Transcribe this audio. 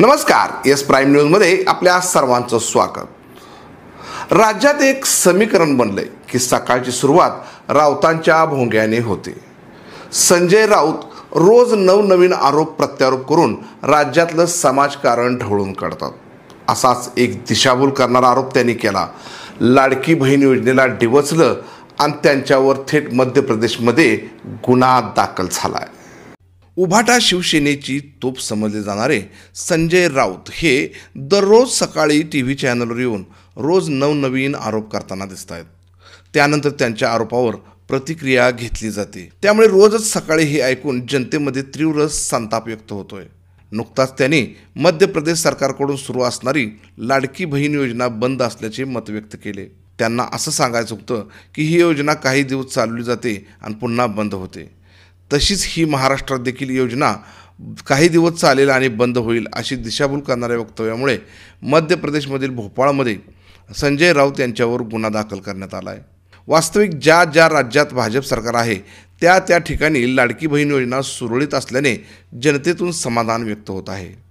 नमस्कार S prime न्यूजमध्ये आपल्या सर्वांचं स्वागत राज्यात एक समीकरण बनलंय की सकाळची सुरुवात राऊतांच्या भोंग्याने होते संजय राऊत रोज नवनवीन आरोप प्रत्यारोप करून राज्यातलं समाजकारण ढवळून काढतात असाच एक दिशाभूल करणारा आरोप त्यांनी केला लाडकी बहीण योजनेला डिवचलं आणि त्यांच्यावर थेट मध्य प्रदेशमध्ये गुन्हा दाखल झाला आहे उभाटा शिवसेनेची तोप समजले जाणारे संजय राऊत हे दररोज सकाळी टी व्ही चॅनलवर येऊन रोज नवनवीन आरोप करताना दिसत आहेत त्यानंतर त्यांच्या आरोपावर प्रतिक्रिया घेतली जाते त्यामुळे रोजच सकाळी हे ऐकून जनतेमध्ये तीव्र संताप व्यक्त होतोय नुकताच त्यांनी मध्य प्रदेश सरकारकडून सुरू असणारी लाडकी बहीण योजना बंद असल्याचे मत व्यक्त केले त्यांना असं सांगायचं होतं की ही योजना काही दिवस चालली जाते आणि पुन्हा बंद होते तशीच ही महाराष्ट्रात देखील योजना काही दिवस चालेल आणि बंद होईल अशी दिशाभूल करणाऱ्या वक्तव्यामुळे मध्य प्रदेशमधील भोपाळमध्ये संजय राऊत यांच्यावर गुन्हा दाखल करण्यात आला आहे वास्तविक ज्या ज्या राज्यात भाजप सरकार आहे त्या त्या ठिकाणी लाडकी बहीण योजना सुरळीत असल्याने जनतेतून समाधान व्यक्त होत आहे